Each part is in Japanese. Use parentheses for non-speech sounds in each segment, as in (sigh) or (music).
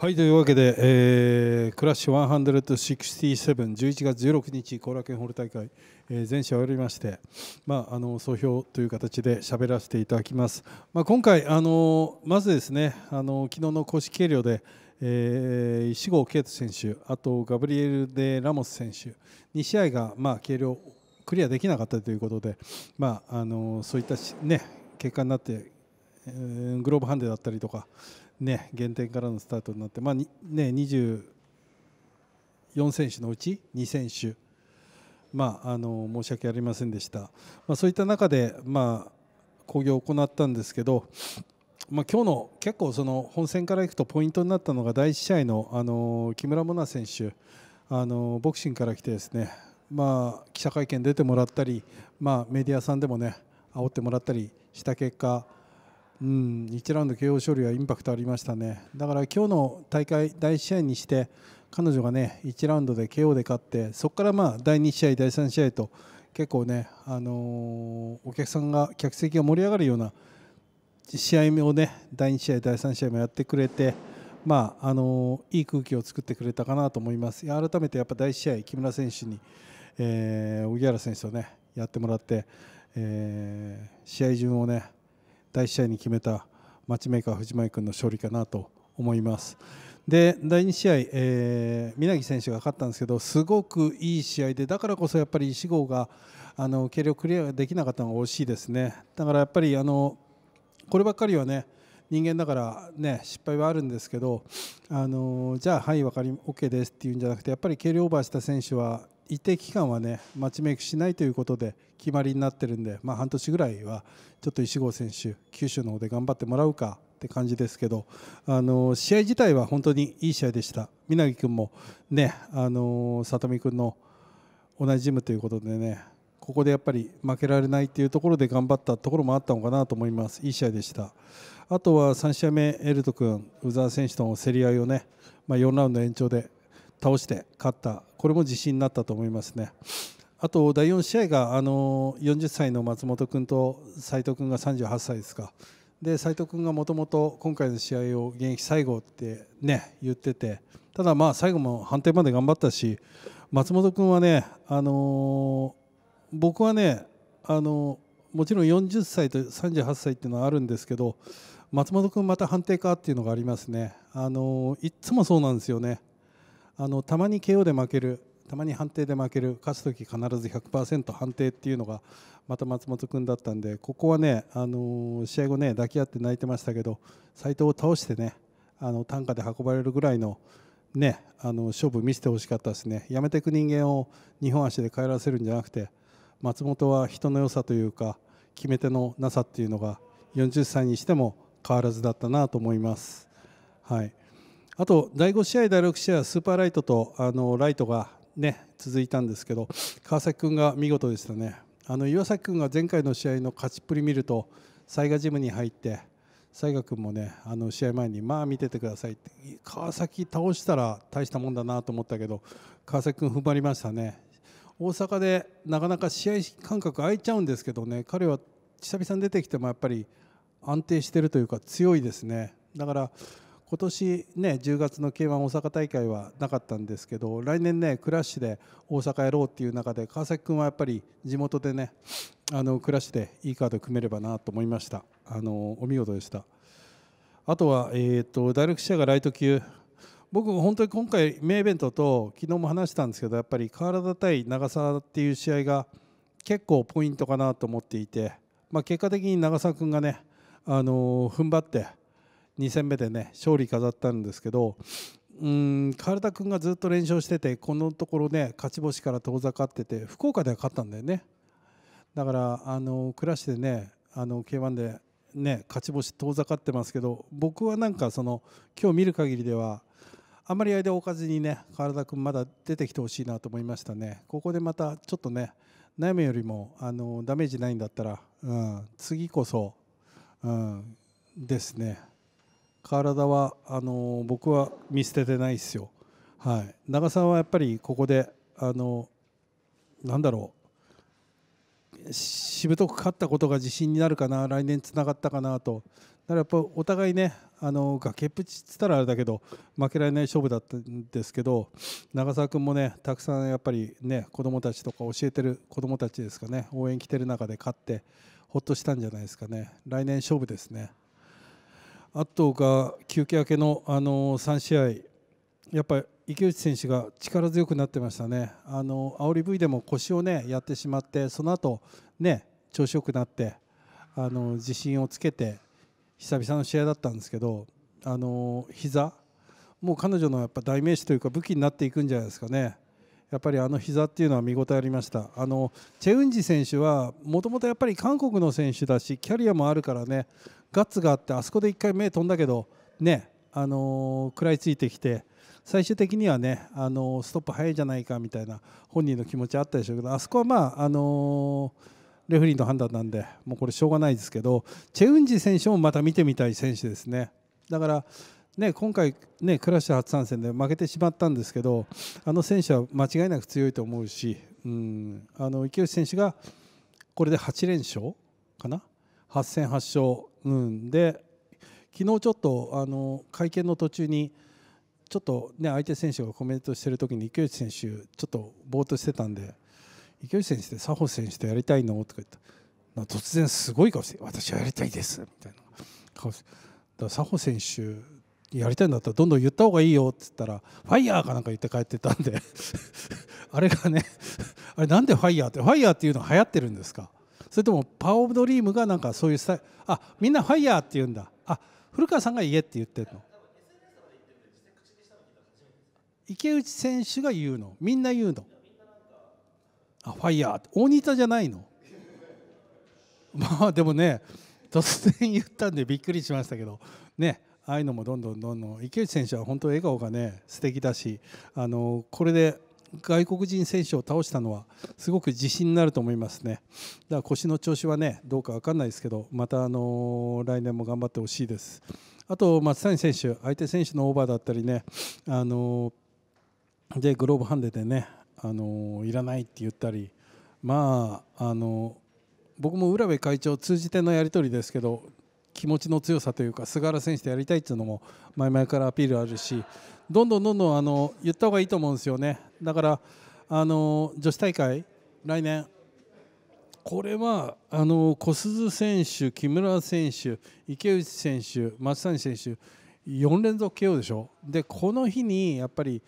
はいというわけで、えー、クラッシュ167、11月16日、後楽園ホール大会、えー、全試合終わりまして、まあ、あの総評という形で喋らせていただきます、まあ、今回、あのまずですねあの昨日の公式計量で、えー、石郷圭人選手、あとガブリエル・デ・ラモス選手、2試合が、まあ、計量クリアできなかったということで、まあ、あのそういったね、結果になって、えー、グローブハンデだったりとか、ね、減点からのスタートになって、まあね、24選手のうち2選手、まあ、あの申し訳ありませんでした、まあ、そういった中で、まあ、を行ったんですけど、まあ、今日の結構その本戦からいくとポイントになったのが第1試合の、あの木村萌奈選手あのボクシングから来てですね、まあ、記者会見出てもらったり、まあ、メディアさんでもね煽ってもらったりした結果うん、1ラウンド KO 勝利はインパクトありましたねだから今日の大会第1試合にして彼女がね1ラウンドで KO で勝ってそこからまあ第2試合、第3試合と結構ね、あのー、お客さんが客席が盛り上がるような試合をね第2試合、第3試合もやってくれて。まああのー、いい空気を作ってくれたかなと思います改めてやっぱ第1試合、木村選手に、えー、荻原選手と、ね、やってもらって、えー、試合順をね第1試合に決めたマッチメーカー藤前君の勝利かなと思います。で第2試合、えー、城選手が勝ったんですけどすごくいい試合でだからこそやっぱり石郷があの軽量クリアできなかったのが惜しいですねだからやっぱりあのこればっかりはね人間だからね失敗はあるんですけどあのじゃあはい分かり OK ですっていうんじゃなくてやっぱり軽量オーバーした選手は一定期間はねマッチメイクしないということで決まりになってるんで、まあ、半年ぐらいはちょっと石郷選手九州の方で頑張ってもらうかって感じですけどあの試合自体は本当にいい試合でした、南君もねあの里見君の同じジムということでねここでやっぱり負けられないというところで頑張ったところもあったのかなと思います、いい試合でした。あとは3試合目、エルト君、宇沢選手との競り合いをね、まあ、4ラウンド延長で倒して勝ったこれも自信になったと思いますね。あと第4試合があの40歳の松本君と斉藤君が38歳ですか。で斉藤君がもともと今回の試合を現役最後ってね言っててただ、まあ最後も判定まで頑張ったし松本君はね、あのー、僕はね、あのー、もちろん40歳と38歳っていうのはあるんですけど松本君また判定かっていうのがありますね、あのー、いつもそうなんですよね。あのたまに KO で負けるたまに判定で負ける勝つ時必ず100%判定っていうのがまた松本君だったんでここはね、あの試合後ね抱き合って泣いてましたけど斎藤を倒してねあの単価で運ばれるぐらいの,、ね、あの勝負見せてほしかったですねやめていく人間を2本足で帰らせるんじゃなくて松本は人の良さというか決め手のなさっていうのが40歳にしても変わらずだったなと思います。はいあと第5試合、第6試合はスーパーライトとあのライトが、ね、続いたんですけど川崎君が見事でしたねあの岩崎君が前回の試合の勝ちっぷり見ると雑賀ジムに入って雑賀君もねあの試合前にまあ見ててくださいって川崎倒したら大したもんだなと思ったけど川崎君、踏ん張りましたね大阪でなかなか試合間隔空いちゃうんですけどね彼は久々に出てきてもやっぱり安定しているというか強いですね。だから今年ね10月の K1 大阪大会はなかったんですけど来年ねクラッシュで大阪やろうっていう中で川崎君はやっぱり地元でねあのクラッシュでいいカード組めればなと思いましたあのお見事でしたあとは、えっと、ダイレクシェアがライト級僕も本当に今回名イベントと昨日も話したんですけどやっぱり河原対長澤っていう試合が結構ポイントかなと思っていて、まあ、結果的に長澤君がね、あのー、踏ん張って2戦目でね勝利飾ったんですけどうん川田君がずっと連勝しててこのところね勝ち星から遠ざかってて福岡では勝ったんだよねだからあのシュでねあの k 1でね勝ち星遠ざかってますけど僕はなんかその今日見る限りではあまり間を置かずにね川田君まだ出てきてほしいなと思いましたねここでまたちょっとね悩むよりもあのダメージないんだったら、うん、次こそ、うん、ですね。体はあの僕は見捨ててないですよ、はい、長さはやっぱりここであのなんだろうしぶとく勝ったことが自信になるかな来年つながったかなとだからやっぱお互いねあの崖っぷちっつったらあれだけど負けられない勝負だったんですけど長澤君もねたくさんやっぱりね子供たちとか教えてる子供たちですかね応援来てる中で勝ってほっとしたんじゃないですかね来年勝負ですね。あとが休憩明けの、あの3試合、やっぱり池内選手が力強くなってましたね、あの煽り V でも腰を、ね、やってしまって、その後、ね調子よくなってあの自信をつけて久々の試合だったんですけど、あの膝もう彼女のやっぱ代名詞というか武器になっていくんじゃないですかね。やっぱりあの膝っていうのは見応えありましたあのチェウンジ選手はもともとやっぱり韓国の選手だしキャリアもあるからねガッツがあってあそこで1回目飛んだけどねあのー、食らいついてきて最終的にはね、あのー、ストップ早いじゃないかみたいな本人の気持ちあったでしょうけどあそこはまあ、あのー、レフェリーの判断なんでもうこれしょうがないですけどチェウンジ選手もまた見てみたい選手ですね。だからね、今回、ね、クラッシュ初参戦で負けてしまったんですけどあの選手は間違いなく強いと思うし、うん、あの池内選手がこれで8連勝かな8戦8勝、うん、で昨日ちょっとあの会見の途中にちょっと、ね、相手選手がコメントしている時に池内選手ちょっとぼーっとしてたんで池内選手って佐保選手とやりたいのとか言って突然すごい顔して私はやりたいですみたいな顔してだ佐保選手やりたいんだったらどんどん言った方がいいよって言ったらファイヤーかなんか言って帰ってたんで (laughs) あれがねあれなんでファイヤーってファイヤーっていうのは流行ってるんですかそれともパワー・オブ・ドリームがなんかそういうスタイルあみんなファイヤーって言うんだあ古川さんが言えって言ってるの池内選手が言うのみんな言うのあファイヤー大仁田じゃないの (laughs) まあでもね突然言ったんでびっくりしましたけどねああいうのもどんどんどんどん池内選手は本当笑顔がね素敵だしあのこれで外国人選手を倒したのはすごく自信になると思いますね。だから腰の調子はねどうか分かんないですけどまたあの来年も頑張ってほしいです。あと松谷選手相手選手のオーバーだったりねあのでグローブハンデでねあのいらないって言ったりまああの僕も浦部会長通じてのやり取りですけど気持ちの強さというか菅原選手とやりたいというのも前々からアピールあるしどんどんどんどんあの言った方がいいと思うんですよねだからあの女子大会来年これはあの小鈴選手、木村選手、池内選手、松谷選手4連続 KO でしょでこの日にやっぱり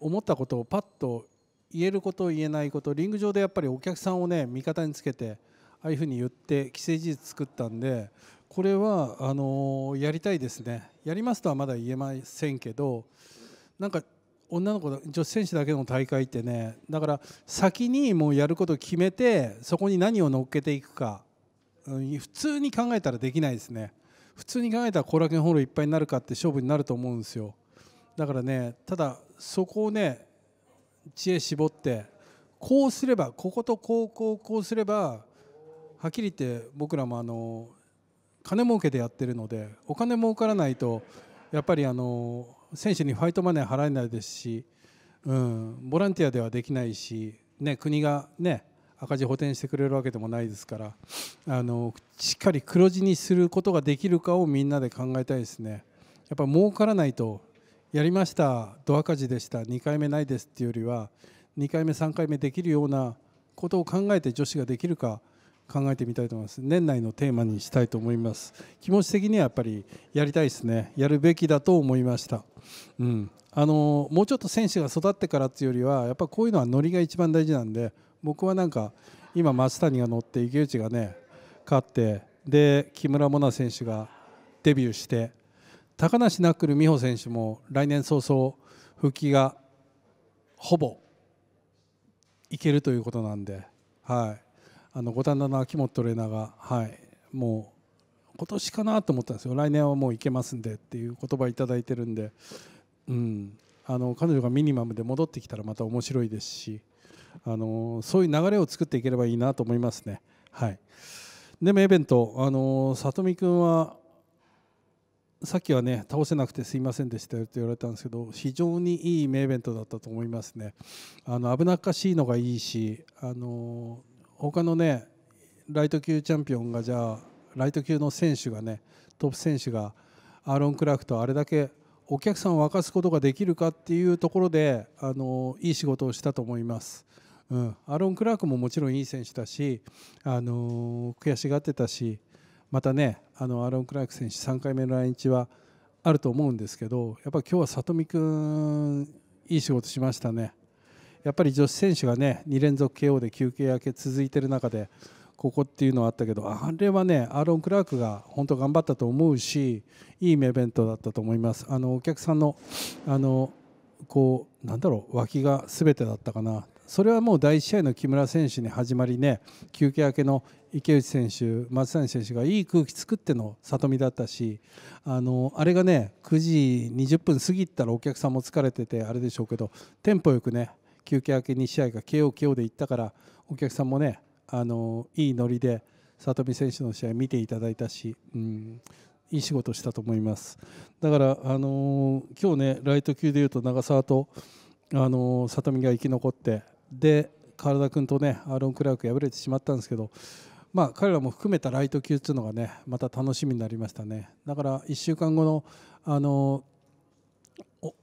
思ったことをパッと言えること言えないことリング上でやっぱりお客さんをね味方につけてああいうふうに言って既成事実作ったんでこれはあのやりたいですねやりますとはまだ言えませんけどなんか女の子女子選手だけの大会ってねだから先にもうやることを決めてそこに何を乗っけていくか、うん、普通に考えたらできないですね普通に考えたら後楽園ホールいっぱいになるかって勝負になると思うんですよだからねただそこをね知恵絞ってこうすればこことこうこうこうすればはっきり言って僕らもあの金儲けでやってるのでお金儲からないとやっぱりあの選手にファイトマネー払えないですし、うん、ボランティアではできないし、ね、国が、ね、赤字補填してくれるわけでもないですからあのしっかり黒字にすることができるかをみんなで考えたいですね。やっぱ儲からないとやりました、ド赤字でした、2回目ないですっていうよりは2回目、3回目できるようなことを考えて女子ができるか。考えてみたいと思います年内のテーマにしたいと思います気持ち的にはやっぱりやりたいですねやるべきだと思いました、うん、あのもうちょっと選手が育ってからっていうよりはやっぱこういうのはノリが一番大事なんで僕はなんか今松谷が乗って池内がね勝ってで木村萌奈選手がデビューして高梨ナックル美穂選手も来年早々復帰がほぼいけるということなんで、はい、あの五反田の秋元トレーナーが、はい、もう今年かなと思ったんですよ来年はもう行けますんでっていう言葉をいただいてるんで、うん、あの彼女がミニマムで戻ってきたらまた面白いですしあのそういう流れを作っていければいいなと思いますね。はい、でもイベントあの里見君はさっきはね倒せなくてすいませんでしたよって言われたんですけど非常にいい名イベントだったと思いますねあの危なっかしいのがいいしあの他のねライト級チャンピオンがじゃあライト級の選手がねトップ選手がアーロン・クラークとあれだけお客さんを沸かすことができるかっていうところであのいい仕事をしたと思います。うん、アーロン・クラークももちろんいい選手だし、あの悔しがってたしまたねあのアーロン・クラーク選手3回目の来日はあると思うんですけどやっぱ今日は里見君いい仕事しましたね。やっぱり女子選手がね2連続 KO で休憩明け続いている中でここっていうのはあったけどあれはねアーロン・クラークが本当頑張ったと思うしいいイベントだったと思います。あのお客さんのあのこうなんだろう脇が全てだったかなそれはもう第1試合の木村選手に始まりね休憩明けの池内選手、松谷選手がいい空気作っての里見だったしあのあれがね9時20分過ぎたらお客さんも疲れててあれでしょうけどテンポよくね休憩明けに試合が KOKO で行ったからお客さんもねあのいいノリで里見選手の試合見ていただいたし、うん、いい仕事したと思いますだから、あのー、今日ねライト級でいうと長澤と、あのー、里見が生き残ってで体君とねアーロン・クラーク敗れてしまったんですけど、まあ、彼らも含めたライト級というのがねまた楽しみになりましたねだから1週間後の、あのー、お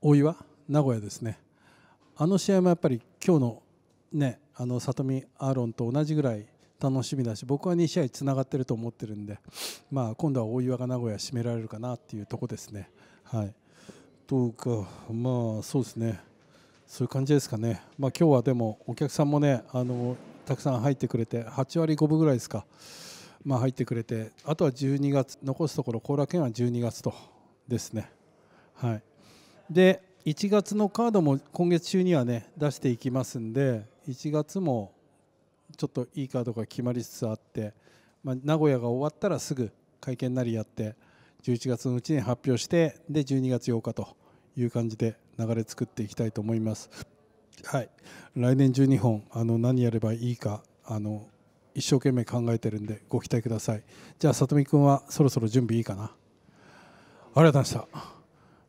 大岩名古屋ですねあの試合もやっぱり今日のねあの里見アーロンと同じぐらい楽しみだし僕は2試合つながってると思ってるんで、まあ、今度は大岩が名古屋締められるかなっていうとこですね。はい、うかまあそうですねそういう感じですかね。まあ、今日はでもお客さんもねあのたくさん入ってくれて8割5分ぐらいですか、まあ、入ってくれてあとは12月残すところ後楽園は12月とですね。はい、で1月のカードも今月中にはね出していきますんで1月もちょっといいカードが決まりつつあって、まあ、名古屋が終わったらすぐ会見なりやって11月のうちに発表してで12月8日という感じで流れ作っていきたいと思います。はい、来年12本あの何やればいいかあの一生懸命考えてるんでご期待ください。じゃあ里見君はそろそろ準備いいかな。ありがとうございました。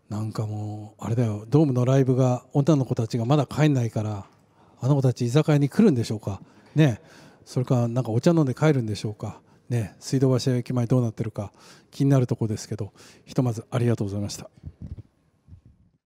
なんかもうあれだよドームのライブが女の子たちがまだ帰んないからあの子たち居酒屋に来るんでしょうかねそれかなんかお茶飲んで帰るんでしょうかね水道橋駅前どうなってるか気になるところですけどひとまずありがとうございました。